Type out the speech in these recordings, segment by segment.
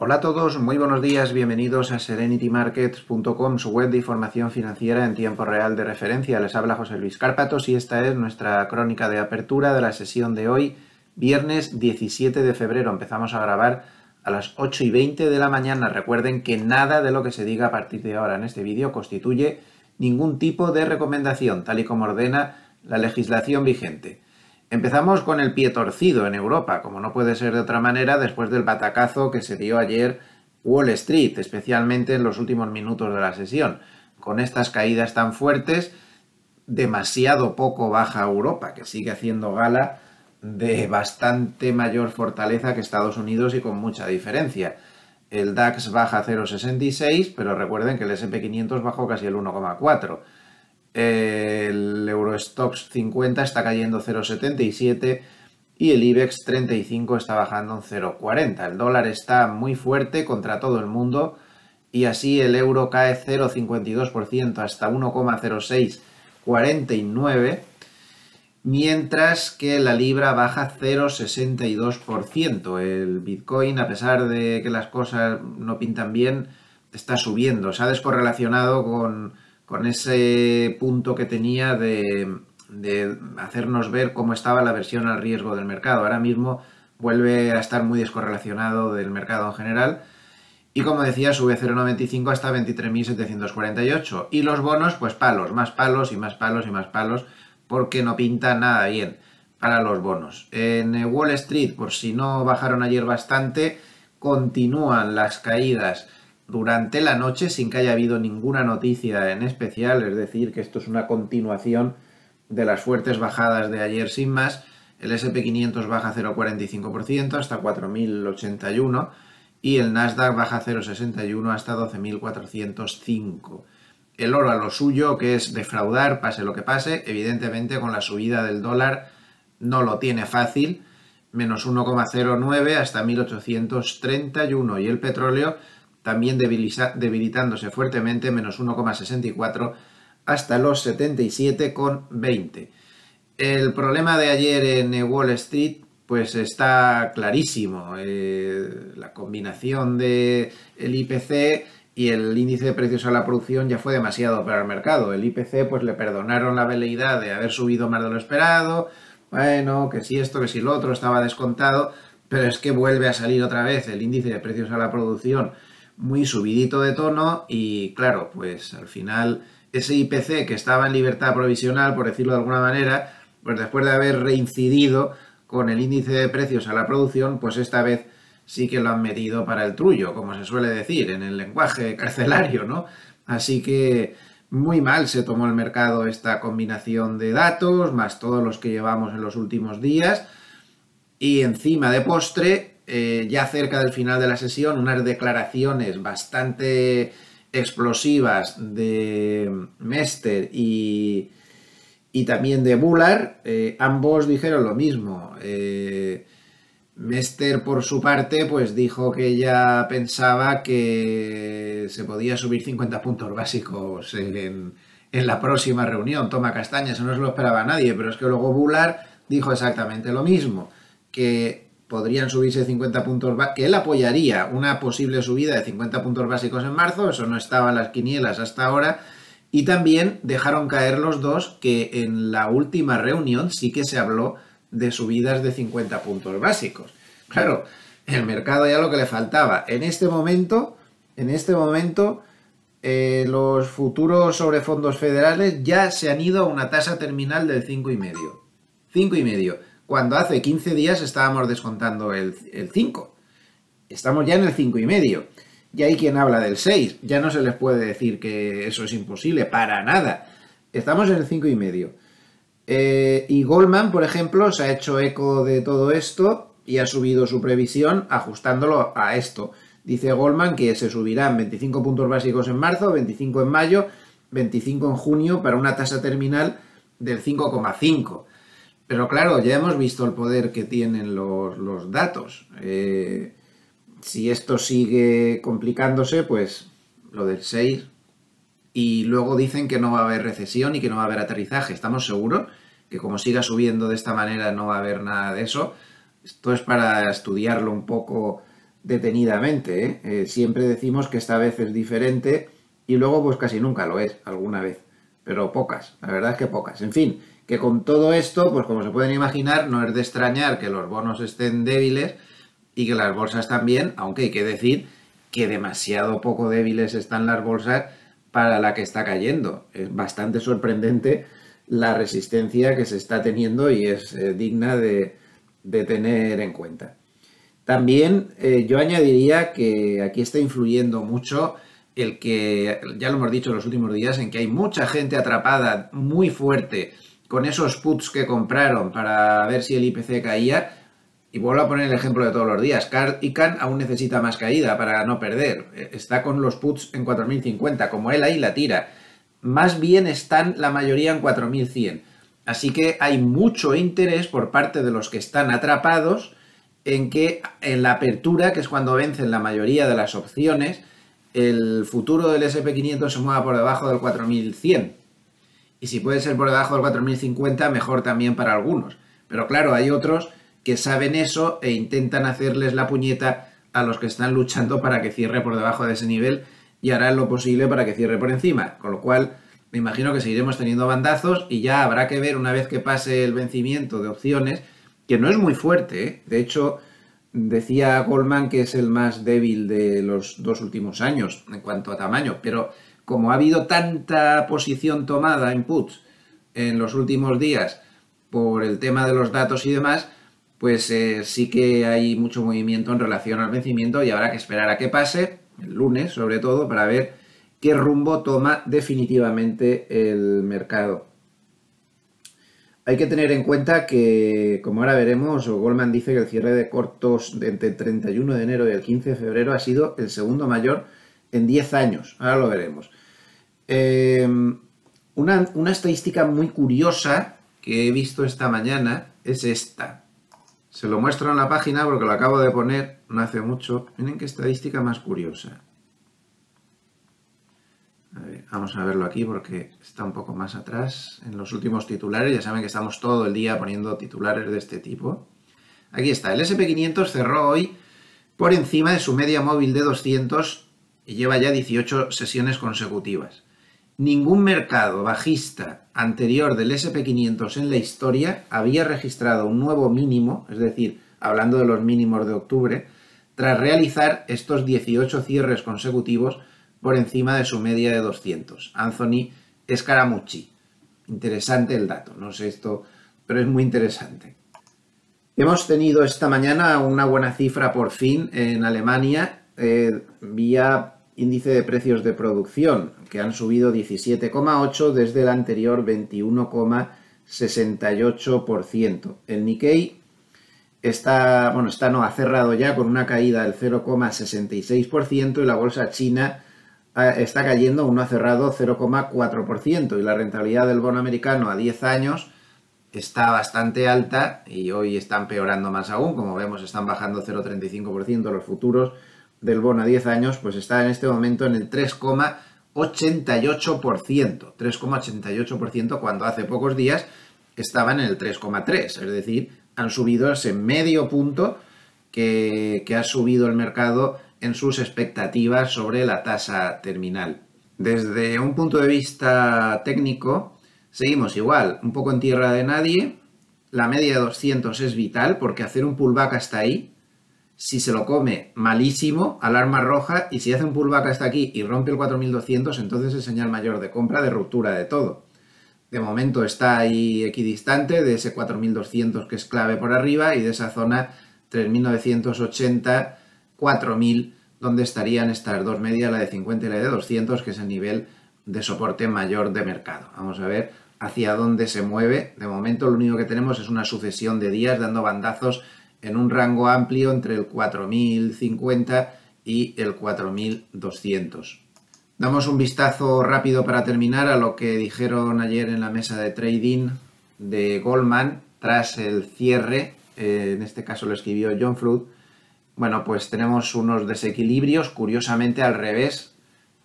Hola a todos, muy buenos días, bienvenidos a serenitymarkets.com, su web de información financiera en tiempo real de referencia. Les habla José Luis Cárpatos y esta es nuestra crónica de apertura de la sesión de hoy, viernes 17 de febrero. Empezamos a grabar a las 8 y 20 de la mañana. Recuerden que nada de lo que se diga a partir de ahora en este vídeo constituye ningún tipo de recomendación, tal y como ordena la legislación vigente. Empezamos con el pie torcido en Europa, como no puede ser de otra manera después del batacazo que se dio ayer Wall Street, especialmente en los últimos minutos de la sesión. Con estas caídas tan fuertes, demasiado poco baja Europa, que sigue haciendo gala de bastante mayor fortaleza que Estados Unidos y con mucha diferencia. El DAX baja 0,66, pero recuerden que el SP500 bajó casi el 1,4 el Eurostox 50 está cayendo 0,77 y el IBEX 35 está bajando en 0,40. El dólar está muy fuerte contra todo el mundo y así el euro cae 0,52% hasta 1,0649, mientras que la libra baja 0,62%. El Bitcoin, a pesar de que las cosas no pintan bien, está subiendo. Se ha descorrelacionado con con ese punto que tenía de, hacernos ver cómo estaba la versión al riesgo del mercado. Ahora mismo vuelve a estar muy descorrelacionado del mercado en general. Y como decía, sube 0,95 hasta 23.748. Y los bonos, pues palos, más palos y más palos y más palos, porque no pinta nada bien para los bonos. En eh, Wall Street, por si no bajaron ayer bastante, continúan las caídas durante la noche sin que haya habido ninguna noticia en especial, es decir, que esto es una continuación de las fuertes bajadas de ayer sin más. El SP500 baja 0,45% hasta 4.081 y el Nasdaq baja 0,61 hasta 12.405. El oro a lo suyo, que es defraudar, pase lo que pase, evidentemente con la subida del dólar no lo tiene fácil, menos 1,09 hasta 1.831 y el petróleo también debilitándose fuertemente, menos 1,64 hasta los 77,20. El problema de ayer en eh, Wall Street pues está clarísimo. Eh, la combinación del el IPC y el índice de precios a la producción ya fue demasiado para el mercado. El IPC pues le perdonaron la veleidad de haber subido más de lo esperado. Bueno, que si esto, que si lo otro estaba descontado, pero es que vuelve a salir otra vez el índice de precios a la producción muy subidito de tono y claro, pues al final ese IPC que estaba en libertad provisional, por decirlo de alguna manera, pues después de haber reincidido con el índice de precios a la producción, pues esta vez sí que lo han metido para el trullo, como se suele decir en el lenguaje carcelario, ¿no? Así que muy mal se tomó el mercado esta combinación de datos, más todos los que llevamos en los últimos días, y encima de postre eh, ya cerca del final de la sesión, unas declaraciones bastante explosivas de Mester y, también de Bular. Eh, ambos dijeron lo mismo. Eh, Mester, por su parte, pues dijo que ya pensaba que se podía subir 50 puntos básicos en, la próxima reunión. Toma castaña, eso no se lo esperaba nadie, pero es que luego Bular dijo exactamente lo mismo, que podrían subirse 50 puntos, que él apoyaría una posible subida de 50 puntos básicos en marzo, eso no estaba en las quinielas hasta ahora, y también dejaron caer los dos que en la última reunión sí que se habló de subidas de 50 puntos básicos. Claro, el mercado ya lo que le faltaba. En este momento, en este momento, eh, los futuros sobre fondos federales ya se han ido a una tasa terminal del y 5,5 cuando hace 15 días estábamos descontando el, el 5. Estamos ya en el 5 y medio. Y hay quien habla del 6. Ya no se les puede decir que eso es imposible, para nada. Estamos en el 5 y medio. Eh, y Goldman, por ejemplo, se ha hecho eco de todo esto y ha subido su previsión ajustándolo a esto. Dice Goldman que se subirán 25 puntos básicos en marzo, 25 en mayo, 25 en junio para una tasa terminal del 5,5. Pero claro, ya hemos visto el poder que tienen los, datos. Eh, si esto sigue complicándose, pues lo del 6. Y luego dicen que no va a haber recesión y que no va a haber aterrizaje. Estamos seguros que como siga subiendo de esta manera no va a haber nada de eso. Esto es para estudiarlo un poco detenidamente. ¿eh? Eh, siempre decimos que esta vez es diferente y luego pues casi nunca lo es, alguna vez, pero pocas, la verdad es que pocas. En fin, que con todo esto, pues como se pueden imaginar, no es de extrañar que los bonos estén débiles y que las bolsas también, aunque hay que decir que demasiado poco débiles están las bolsas para la que está cayendo. Es bastante sorprendente la resistencia que se está teniendo y es eh, digna de, tener en cuenta. También eh, yo añadiría que aquí está influyendo mucho el que, ya lo hemos dicho en los últimos días, en que hay mucha gente atrapada muy fuerte con esos puts que compraron para ver si el IPC caía, y vuelvo a poner el ejemplo de todos los días, y Can aún necesita más caída para no perder, está con los puts en 4050, como él ahí la tira, más bien están la mayoría en 4100, así que hay mucho interés por parte de los que están atrapados en que en la apertura, que es cuando vencen la mayoría de las opciones, el futuro del SP500 se mueva por debajo del 4100. Y si puede ser por debajo del 4050, mejor también para algunos. Pero claro, hay otros que saben eso e intentan hacerles la puñeta a los que están luchando para que cierre por debajo de ese nivel y harán lo posible para que cierre por encima. Con lo cual, me imagino que seguiremos teniendo bandazos y ya habrá que ver una vez que pase el vencimiento de opciones, que no es muy fuerte. ¿eh? De hecho, decía Goldman que es el más débil de los dos últimos años en cuanto a tamaño, pero como ha habido tanta posición tomada en puts en los últimos días por el tema de los datos y demás, pues eh, sí que hay mucho movimiento en relación al vencimiento y habrá que esperar a que pase, el lunes sobre todo, para ver qué rumbo toma definitivamente el mercado. Hay que tener en cuenta que, como ahora veremos, Goldman dice que el cierre de cortos entre el 31 de enero y el 15 de febrero ha sido el segundo mayor en 10 años, ahora lo veremos. Em, una, estadística muy curiosa que he visto esta mañana es esta. Se lo muestro en la página porque lo acabo de poner, no hace mucho. Miren qué estadística más curiosa. vamos a verlo aquí porque está un poco más atrás en los últimos titulares. Ya saben que estamos todo el día poniendo titulares de este tipo. Aquí está, el SP500 cerró hoy por encima de su media móvil de 200 y lleva ya 18 sesiones consecutivas. Ningún mercado bajista anterior del SP500 en la historia había registrado un nuevo mínimo, es decir, hablando de los mínimos de octubre, tras realizar estos 18 cierres consecutivos por encima de su media de 200. Anthony Scaramucci. Interesante el dato, no sé esto, pero es muy interesante. Hemos tenido esta mañana una buena cifra por fin en Alemania eh, vía índice de precios de producción, que han subido 17,8 desde el anterior 21,68%. El Nikkei está, bueno, está no, ha cerrado ya con una caída del 0,66% y la bolsa china ah, está cayendo, uno ha cerrado 0,4% y la rentabilidad del bono americano a 10 años está bastante alta y hoy está empeorando más aún, como vemos están bajando 0,35% los futuros del bono a 10 años, pues está en este momento en el 3,88%. 3,88% cuando hace pocos días estaban en el 3,3%. Es decir, han subido ese medio punto que, ha subido el mercado en sus expectativas sobre la tasa terminal. Desde un punto de vista técnico, seguimos igual, un poco en tierra de nadie. La media de 200 es vital porque hacer un pullback hasta ahí si se lo come, malísimo, alarma roja, y si hace un pullback hasta aquí y rompe el 4200, entonces es señal mayor de compra, de ruptura de todo. De momento está ahí equidistante de ese 4200 que es clave por arriba y de esa zona 3980, 4000, donde estarían estas dos medias, la de 50 y la de 200, que es el nivel de soporte mayor de mercado. Vamos a ver hacia dónde se mueve. De momento lo único que tenemos es una sucesión de días dando bandazos en un rango amplio entre el 4050 y el 4200. Damos un vistazo rápido para terminar a lo que dijeron ayer en la mesa de trading de Goldman tras el cierre, eh, en este caso lo escribió John Flood. Bueno, pues tenemos unos desequilibrios curiosamente al revés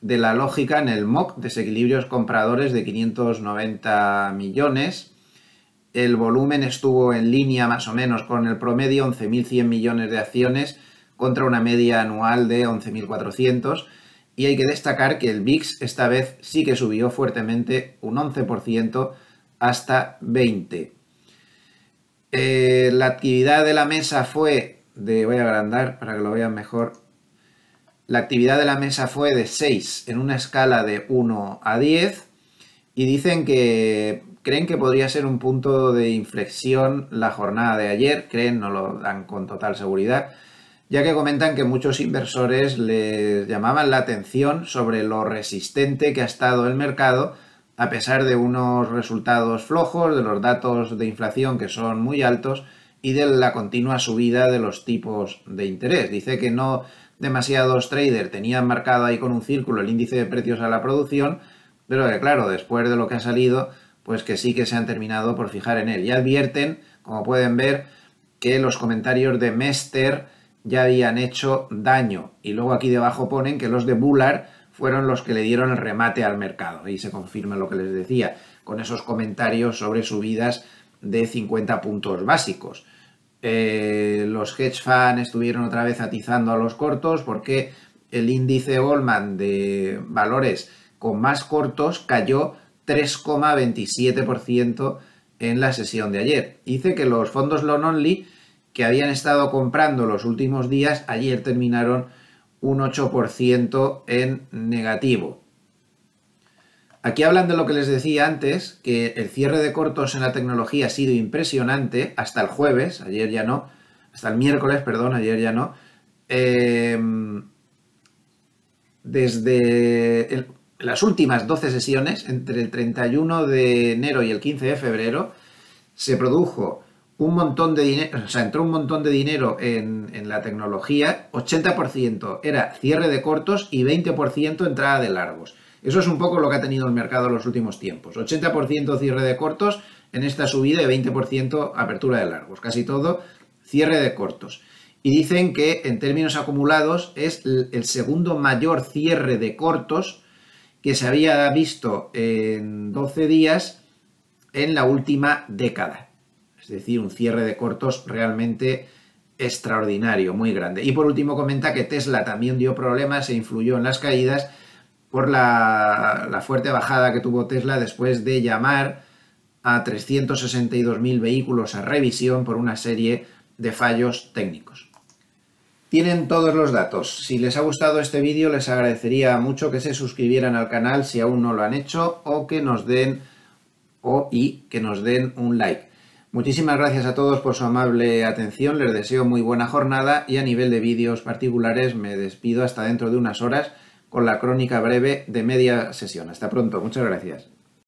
de la lógica en el MOC, desequilibrios compradores de 590 millones el volumen estuvo en línea más o menos con el promedio, 11.100 millones de acciones contra una media anual de 11.400. Y hay que destacar que el VIX esta vez sí que subió fuertemente un 11% hasta 20. Eh, la actividad de la mesa fue de, voy a agrandar para que lo vean mejor, la actividad de la mesa fue de 6 en una escala de 1 a 10 y dicen que creen que podría ser un punto de inflexión la jornada de ayer, creen, no lo dan con total seguridad, ya que comentan que muchos inversores les llamaban la atención sobre lo resistente que ha estado el mercado a pesar de unos resultados flojos, de los datos de inflación que son muy altos y de la continua subida de los tipos de interés. Dice que no demasiados traders tenían marcado ahí con un círculo el índice de precios a la producción, pero claro, después de lo que ha salido, pues que sí que se han terminado por fijar en él. Y advierten, como pueden ver, que los comentarios de Mester ya habían hecho daño. Y luego aquí debajo ponen que los de Bullard fueron los que le dieron el remate al mercado. Y se confirma lo que les decía, con esos comentarios sobre subidas de 50 puntos básicos. Eh, los hedge funds estuvieron otra vez atizando a los cortos porque el índice Goldman de valores con más cortos cayó 3,27% en la sesión de ayer. Dice que los fondos loan only que habían estado comprando los últimos días, ayer terminaron un 8% en negativo. Aquí hablan de lo que les decía antes, que el cierre de cortos en la tecnología ha sido impresionante hasta el jueves, ayer ya no, hasta el miércoles, perdón, ayer ya no. Eh, desde el, las últimas 12 sesiones, entre el 31 de enero y el 15 de febrero, se produjo un montón de dinero, o sea, entró un montón de dinero en, la tecnología, 80% era cierre de cortos y 20% entrada de largos. Eso es un poco lo que ha tenido el mercado en los últimos tiempos. 80% cierre de cortos en esta subida y 20% apertura de largos. Casi todo cierre de cortos. Y dicen que en términos acumulados es el segundo mayor cierre de cortos que se había visto en 12 días en la última década. Es decir, un cierre de cortos realmente extraordinario, muy grande. Y por último comenta que Tesla también dio problemas e influyó en las caídas por la, fuerte bajada que tuvo Tesla después de llamar a 362.000 vehículos a revisión por una serie de fallos técnicos. Tienen todos los datos. Si les ha gustado este vídeo, les agradecería mucho que se suscribieran al canal si aún no lo han hecho o que nos den o y que nos den un like. Muchísimas gracias a todos por su amable atención, les deseo muy buena jornada y a nivel de vídeos particulares me despido hasta dentro de unas horas con la crónica breve de media sesión. Hasta pronto, muchas gracias.